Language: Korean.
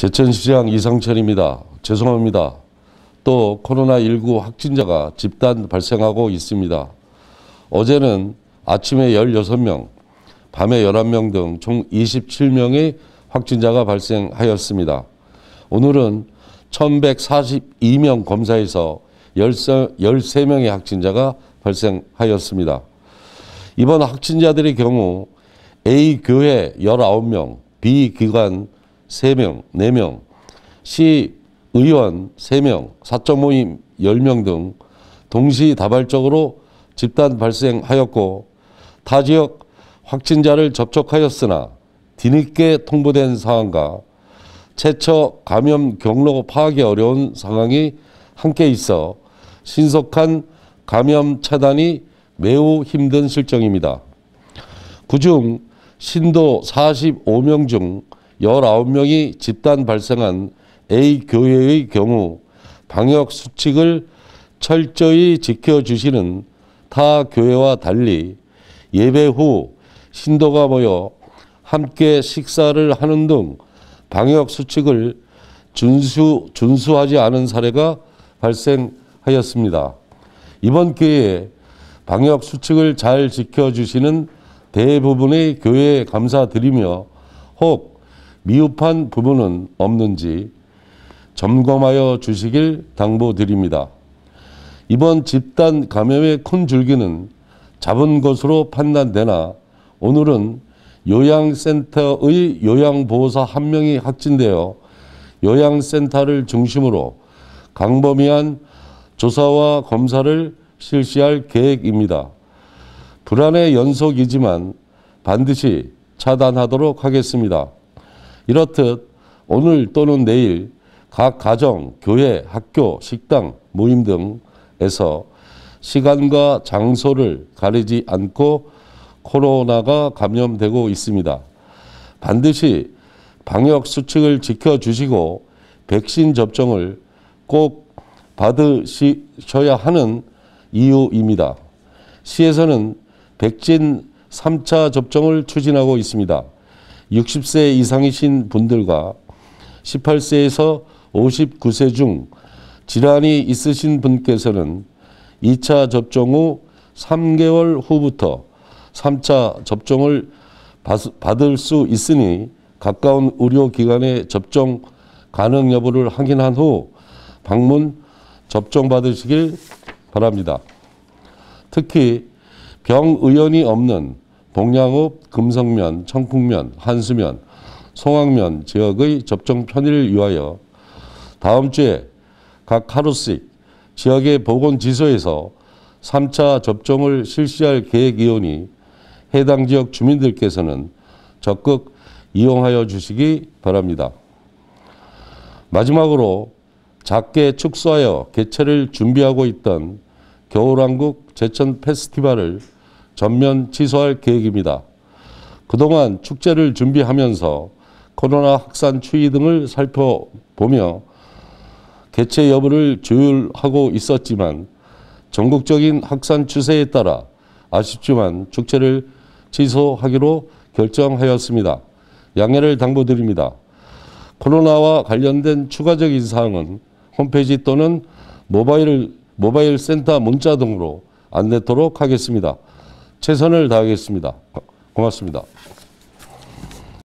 제천시장 이상철입니다. 죄송합니다. 또 코로나19 확진자가 집단 발생하고 있습니다. 어제는 아침에 16명, 밤에 11명 등 총 27명의 확진자가 발생하였습니다. 오늘은 1142명 검사에서 13명의 확진자가 발생하였습니다. 이번 확진자들의 경우 A 교회 19명, B 기관 3명, 4명, 시 의원 3명, 사적 모임 10명 등 동시다발적으로 집단 발생하였고 타 지역 확진자를 접촉하였으나 뒤늦게 통보된 상황과 최초 감염 경로 파악이 어려운 상황이 함께 있어 신속한 감염 차단이 매우 힘든 실정입니다. 그 중 신도 45명 중 19명이 집단 발생한 A 교회의 경우 방역 수칙을 철저히 지켜주시는 타 교회와 달리 예배 후 신도가 모여 함께 식사를 하는 등 방역 수칙을 준수, 준수하지 않은 사례가 발생하였습니다. 이번 기회에 방역 수칙을 잘 지켜주시는 대부분의 교회에 감사드리며 혹 미흡한 부분은 없는지 점검하여 주시길 당부드립니다. 이번 집단 감염의 큰 줄기는 잡은 것으로 판단되나 오늘은 요양센터의 요양보호사 한 명이 확진되어 요양센터를 중심으로 강범위한 조사와 검사를 실시할 계획입니다. 불안의 연속이지만 반드시 차단하도록 하겠습니다. 이렇듯 오늘 또는 내일 각 가정, 교회, 학교, 식당, 모임 등에서 시간과 장소를 가리지 않고 코로나가 감염되고 있습니다. 반드시 방역 수칙을 지켜주시고 백신 접종을 꼭 받으셔야 하는 이유입니다. 시에서는 백신 3차 접종을 추진하고 있습니다. 60세 이상이신 분들과 18세에서 59세 중 질환이 있으신 분께서는 2차 접종 후 3개월 후부터 3차 접종을 받을 수 있으니 가까운 의료기관에 접종 가능 여부를 확인한 후 방문 접종 받으시길 바랍니다. 특히 병의원이 없는 동양읍, 금성면, 청풍면, 한수면, 송악면 지역의 접종 편의를 위하여 다음 주에 각 하루씩 지역의 보건지소에서 3차 접종을 실시할 계획이오니 해당 지역 주민들께서는 적극 이용하여 주시기 바랍니다. 마지막으로 작게 축소하여 개최를 준비하고 있던 겨울왕국 제천 페스티벌을 전면 취소할 계획입니다. 그동안 축제를 준비하면서 코로나 확산 추이 등을 살펴보며 개최 여부를 조율하고 있었지만 전국적인 확산 추세에 따라 아쉽지만 축제를 취소하기로 결정하였습니다. 양해를 당부드립니다. 코로나와 관련된 추가적인 사항은 홈페이지 또는 모바일, 모바일 센터 문자 등으로 안내토록 하겠습니다. 최선을 다하겠습니다. 고맙습니다.